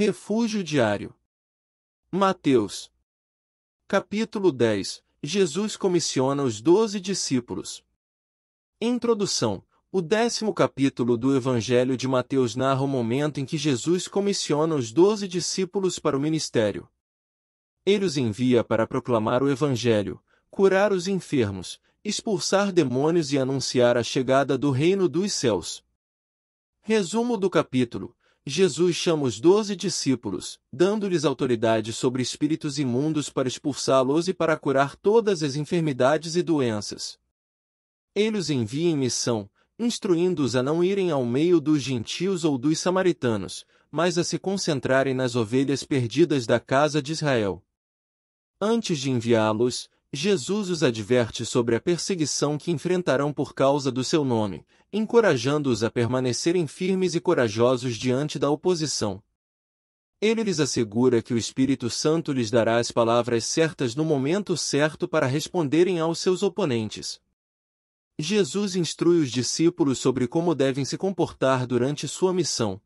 Refúgio diário. Mateus. Capítulo 10. Jesus comissiona os doze discípulos. Introdução. O décimo capítulo do Evangelho de Mateus narra o momento em que Jesus comissiona os doze discípulos para o ministério. Ele os envia para proclamar o Evangelho, curar os enfermos, expulsar demônios e anunciar a chegada do reino dos céus. Resumo do capítulo. Jesus chama os doze discípulos, dando-lhes autoridade sobre espíritos imundos para expulsá-los e para curar todas as enfermidades e doenças. Ele os envia em missão, instruindo-os a não irem ao meio dos gentios ou dos samaritanos, mas a se concentrarem nas ovelhas perdidas da casa de Israel. Antes de enviá-los, Jesus os adverte sobre a perseguição que enfrentarão por causa do seu nome, encorajando-os a permanecerem firmes e corajosos diante da oposição. Ele lhes assegura que o Espírito Santo lhes dará as palavras certas no momento certo para responderem aos seus oponentes. Jesus instrui os discípulos sobre como devem se comportar durante sua missão.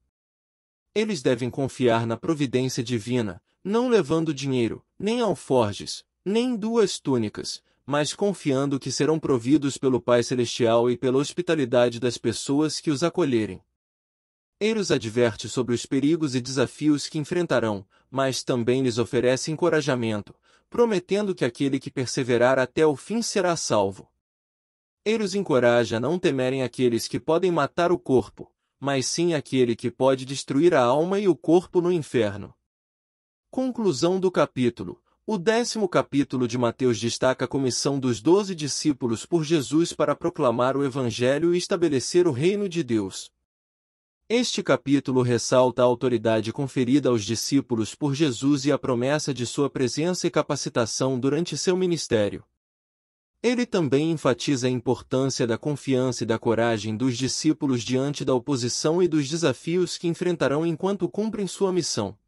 Eles devem confiar na providência divina, não levando dinheiro, nem alforjes, nem duas túnicas, mas confiando que serão providos pelo Pai Celestial e pela hospitalidade das pessoas que os acolherem. Ele os adverte sobre os perigos e desafios que enfrentarão, mas também lhes oferece encorajamento, prometendo que aquele que perseverar até o fim será salvo. Ele os encoraja a não temerem aqueles que podem matar o corpo, mas sim aquele que pode destruir a alma e o corpo no inferno. Conclusão do capítulo o décimo capítulo de Mateus destaca a comissão dos doze discípulos por Jesus para proclamar o Evangelho e estabelecer o reino de Deus. Este capítulo ressalta a autoridade conferida aos discípulos por Jesus e a promessa de sua presença e capacitação durante seu ministério. Ele também enfatiza a importância da confiança e da coragem dos discípulos diante da oposição e dos desafios que enfrentarão enquanto cumprem sua missão.